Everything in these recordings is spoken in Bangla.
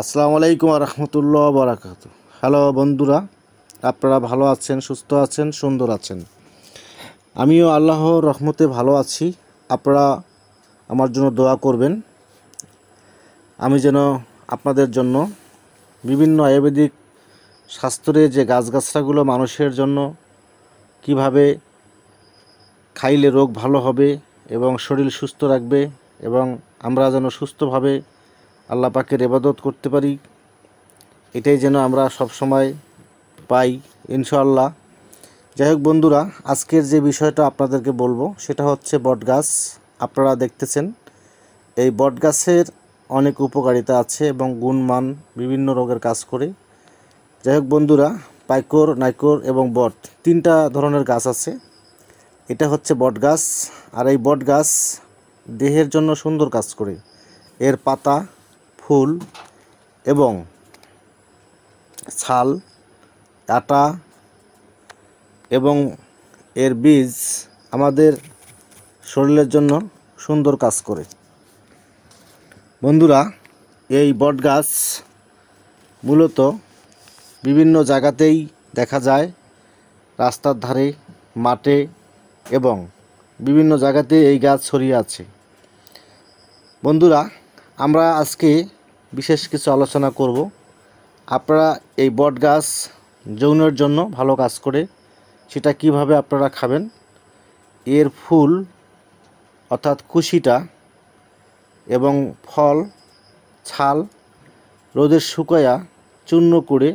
আসসালামু আলাইকুম রহমতুল্লাহ বারাকাত হ্যালো বন্ধুরা আপনারা ভালো আছেন সুস্থ আছেন সুন্দর আছেন আমিও আল্লাহ রহমতে ভালো আছি আপনারা আমার জন্য দোয়া করবেন আমি যেন আপনাদের জন্য বিভিন্ন আয়ুর্বেদিক শাস্ত্রে যে গাছগাছড়াগুলো মানুষের জন্য কিভাবে খাইলে রোগ ভালো হবে এবং শরীর সুস্থ রাখবে এবং আমরা যেন সুস্থভাবে আল্লাহ পাকে রেবাদত করতে পারি এটাই যেন আমরা সব সময় পাই ইনশাআল্লাহ যাই হোক বন্ধুরা আজকের যে বিষয়টা আপনাদেরকে বলবো সেটা হচ্ছে বটগাছ আপনারা দেখতেছেন এই বটগাছের অনেক উপকারিতা আছে এবং গুণমান বিভিন্ন রোগের কাজ করে যাই হোক বন্ধুরা পাইকর নাইকর এবং বট তিনটা ধরনের গাছ আছে এটা হচ্ছে বট গাছ আর এই বট গাছ দেহের জন্য সুন্দর কাজ করে এর পাতা ফুল এবং ছাল আটা এবং এর বীজ আমাদের শরীরের জন্য সুন্দর কাজ করে বন্ধুরা এই বট গাছ মূলত বিভিন্ন জায়গাতেই দেখা যায় রাস্তার ধারে মাঠে এবং বিভিন্ন জায়গাতে এই গাছ ছড়িয়ে আছে বন্ধুরা আমরা আজকে বিশেষ কিছু আলোচনা করব আপনারা এই বট গাছ যৌনের জন্য ভালো কাজ করে সেটা কিভাবে আপনারা খাবেন এর ফুল অর্থাৎ কুশিটা এবং ফল ছাল রোদে শুকায়া চূর্ণ করে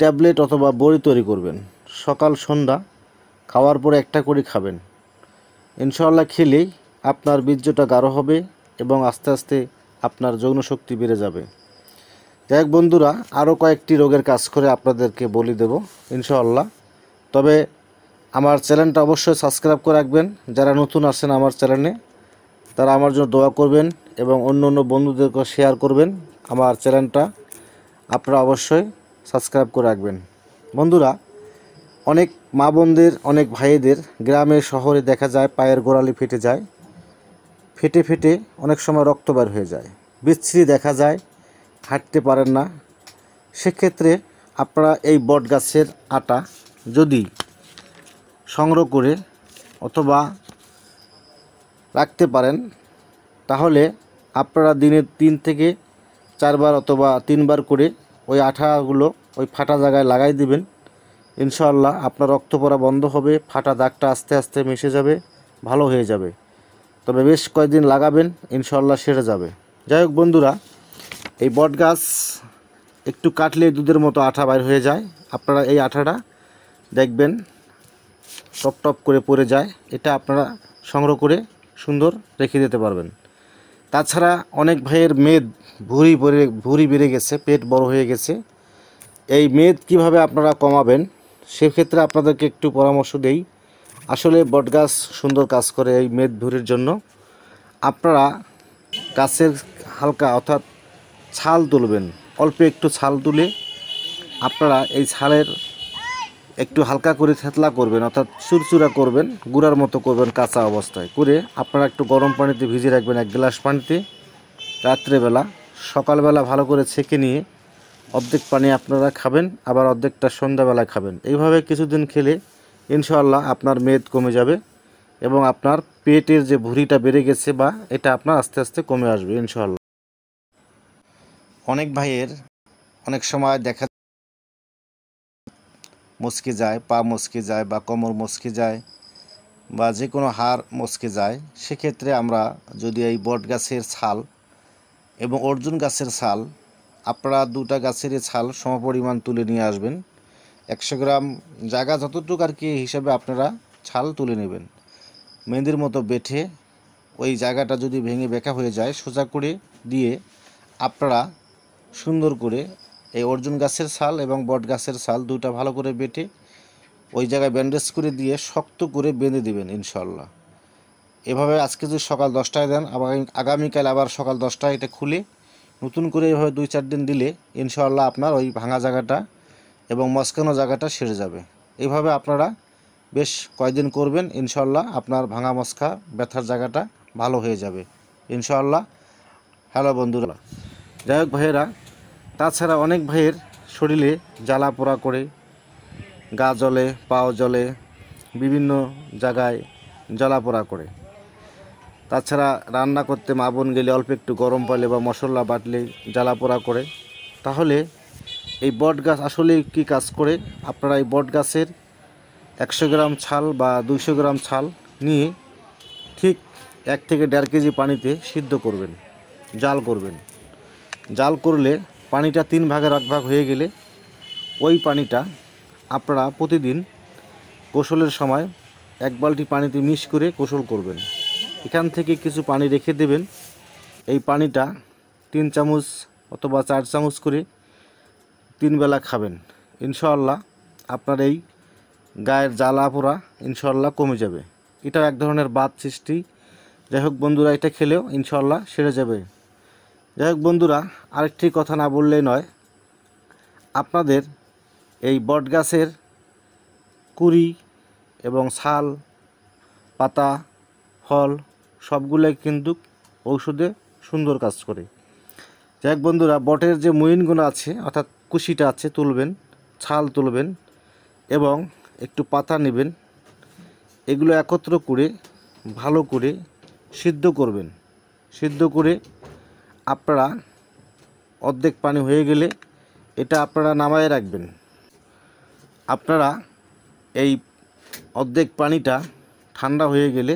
ট্যাবলেট অথবা বড়ি তৈরি করবেন সকাল সন্ধ্যা খাওয়ার পরে একটা করে খাবেন ইনশাল্লাহ খেলেই আপনার বীর্যটা গাঢ় হবে এবং আস্তে আস্তে আপনার যৌন শক্তি বেড়ে যাবে যাই হোক বন্ধুরা আরও কয়েকটি রোগের কাজ করে আপনাদেরকে বলি দেব ইনশাআল্লাহ তবে আমার চ্যানেলটা অবশ্যই সাবস্ক্রাইব করে রাখবেন যারা নতুন আসেন আমার চ্যানেলে তারা আমার জন্য দোয়া করবেন এবং অন্য অন্য বন্ধুদেরকে শেয়ার করবেন আমার চ্যানেলটা আপনারা অবশ্যই সাবস্ক্রাইব করে রাখবেন বন্ধুরা অনেক মা বোনদের অনেক ভাইদের গ্রামে শহরে দেখা যায় পায়ের গোড়ালি ফেটে যায় ফেটে ফেটে অনেক সময় রক্ত বার হয়ে যায় বিচ্ছিরি দেখা যায় হাঁটতে পারেন না সেক্ষেত্রে আপনারা এই বট গাছের আটা যদি সংগ্রহ করে অথবা রাখতে পারেন তাহলে আপনারা দিনে তিন থেকে চারবার অথবা তিনবার করে ওই আঠাগুলো ওই ফাটা জায়গায় লাগাই দিবেন ইনশাআল্লাহ আপনার রক্ত পড়া বন্ধ হবে ফাটা দাগটা আস্তে আস্তে মিশে যাবে ভালো হয়ে যাবে তবে বেশ কয়েকদিন লাগাবেন ইনশাল্লাহ সেরে যাবে যাই হোক বন্ধুরা এই বট গাছ একটু কাটলে দুধের মতো আঠা বাইর হয়ে যায় আপনারা এই আঠাটা দেখবেন টপ টপ করে পড়ে যায় এটা আপনারা সংগ্রহ করে সুন্দর রেখে দিতে পারবেন তাছাড়া অনেক ভাইয়ের মেদ ভুঁড়ি বেড়ে ভুঁড়ি বেড়ে গেছে পেট বড় হয়ে গেছে এই মেদ কিভাবে আপনারা কমাবেন সেক্ষেত্রে আপনাদেরকে একটু পরামর্শ দেই আসলে বটগাছ সুন্দর কাজ করে এই মেদ ভুরির জন্য আপনারা গাছের হালকা অর্থাৎ ছাল তুলবেন অল্প একটু ছাল তুলে আপনারা এই ছালের একটু হালকা করে থেতলা করবেন অর্থাৎ চুরচুরা করবেন গুড়ার মতো করবেন কাঁচা অবস্থায় করে আপনারা একটু গরম পানিতে ভিজিয়ে রাখবেন এক গ্লাস পানিতে রাত্রেবেলা সকালবেলা ভালো করে ছেঁকে নিয়ে অর্ধেক পানি আপনারা খাবেন আবার অর্ধেকটা সন্ধ্যাবেলা খাবেন এইভাবে কিছুদিন খেলে ইনশাআল্লাহ আপনার মেদ কমে যাবে এবং আপনার পেটের যে ভুঁড়িটা বেড়ে গেছে বা এটা আপনার আস্তে আস্তে কমে আসবে ইনশাআল্লাহ অনেক ভাইয়ের অনেক সময় দেখা মুসকে যায় পা মুসকে যায় বা কোমর মুসকে যায় বা যে কোনো হাড় মস্কে যায় সেক্ষেত্রে আমরা যদি এই বট গাছের ছাল এবং অর্জুন গাছের ছাল আপনারা দুটা গাছের ছাল সমপরিমাণ তুলে নিয়ে আসবেন একশো গ্রাম জায়গা যতটুকু আর কি হিসাবে আপনারা ছাল তুলে নেবেন মেহেন্দির মতো বেঠে ওই জায়গাটা যদি ভেঙে বেঁকা হয়ে যায় সোজা করে দিয়ে আপনারা সুন্দর করে এই অর্জুন গাছের ছাল এবং বট গাছের ছাল দুটা ভালো করে বেটে ওই জায়গায় ব্যান্ডেজ করে দিয়ে শক্ত করে বেঁধে দিবেন ইনশাল্লাহ এভাবে আজকে যদি সকাল দশটায় দেন আবার আগামীকাল আবার সকাল দশটায় এটা খুলে নতুন করে এভাবে দুই চার দিন দিলে ইনশাল্লাহ আপনার ওই ভাঙা জায়গাটা এবং মস্কানো জায়গাটা সেরে যাবে এইভাবে আপনারা বেশ কয়েকদিন করবেন ইনশাল্লাহ আপনার ভাঙা মস্কা ব্যথার জায়গাটা ভালো হয়ে যাবে ইনশাল্লাহ হ্যালো বন্ধুরা যাই হোক ভাইয়েরা তাছাড়া অনেক ভাইয়ের শরীরে জ্বালা পোড়া করে গা জলে পাও জলে বিভিন্ন জায়গায় জ্বালা পোড়া করে তাছাড়া রান্না করতে মা বোন গেলে অল্প একটু গরম পালে বা মশলা বাটলে জ্বালা পোড়া করে তাহলে এই বট গাছ আসলে কি কাজ করে আপনারা এই বট গাছের একশো গ্রাম ছাল বা দুইশো গ্রাম ছাল নিয়ে ঠিক এক থেকে দেড় কেজি পানিতে সিদ্ধ করবেন জাল করবেন জাল করলে পানিটা তিন ভাগের এক ভাগ হয়ে গেলে ওই পানিটা আপনারা প্রতিদিন কোষলের সময় এক বালটি পানিতে মিশ করে কোষল করবেন এখান থেকে কিছু পানি রেখে দেবেন এই পানিটা তিন চামচ অথবা চার চামচ করে তিন বেলা খাবেন ইনশাআল্লাহ আপনার এই গায়ের জ্বালা পোড়া ইনশাআল্লাহ কমে যাবে এটাও এক ধরনের বাদ সৃষ্টি যাই হোক বন্ধুরা এটা খেলেও ইনশাআল্লাহ সেরে যাবে যাই হোক বন্ধুরা আরেকটি কথা না বললেই নয় আপনাদের এই বটগাছের কুড়ি এবং ছাল পাতা ফল সবগুলোই কিন্তু ঔষধে সুন্দর কাজ করে যাই হোক বন্ধুরা বটের যে মইনগুলো আছে অর্থাৎ কুশিটা আছে তুলবেন ছাল তুলবেন এবং একটু পাতা নেবেন এগুলো একত্র করে ভালো করে সিদ্ধ করবেন সিদ্ধ করে আপনারা অর্ধেক পানি হয়ে গেলে এটা আপনারা নামায় রাখবেন আপনারা এই অর্ধেক পানিটা ঠান্ডা হয়ে গেলে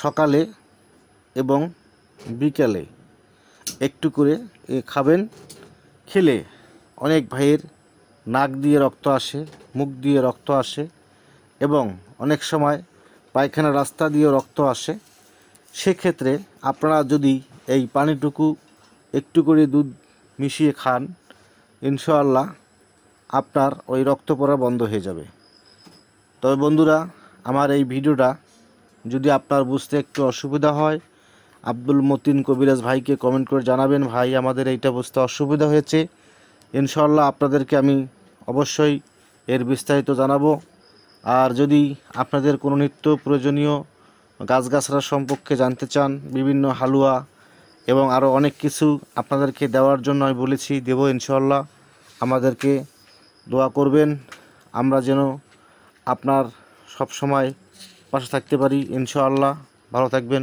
সকালে এবং বিকালে একটু করে খাবেন খেলে অনেক ভাইয়ের নাক দিয়ে রক্ত আসে মুখ দিয়ে রক্ত আসে এবং অনেক সময় পায়খানা রাস্তা দিয়ে রক্ত আসে সেক্ষেত্রে আপনারা যদি এই পানিটুকু একটু করে দুধ মিশিয়ে খান ইনশাআল্লাহ আপনার ওই রক্ত পড়া বন্ধ হয়ে যাবে তবে বন্ধুরা আমার এই ভিডিওটা যদি আপনার বুঝতে একটু অসুবিধা হয় আব্দুল মতিন কবিরাজ ভাইকে কমেন্ট করে জানাবেন ভাই আমাদের এইটা বুঝতে অসুবিধা হয়েছে ইনশাল্লাহ আপনাদেরকে আমি অবশ্যই এর বিস্তারিত জানাবো আর যদি আপনাদের কোনো নিত্য প্রয়োজনীয় গাছগাছরা সম্পর্কে জানতে চান বিভিন্ন হালুয়া এবং আরও অনেক কিছু আপনাদেরকে দেওয়ার জন্য আমি বলেছি দেব ইনশাল্লাহ আমাদেরকে দোয়া করবেন আমরা যেন আপনার সব সময় পাশে থাকতে পারি ইনশাআল্লাহ ভালো থাকবেন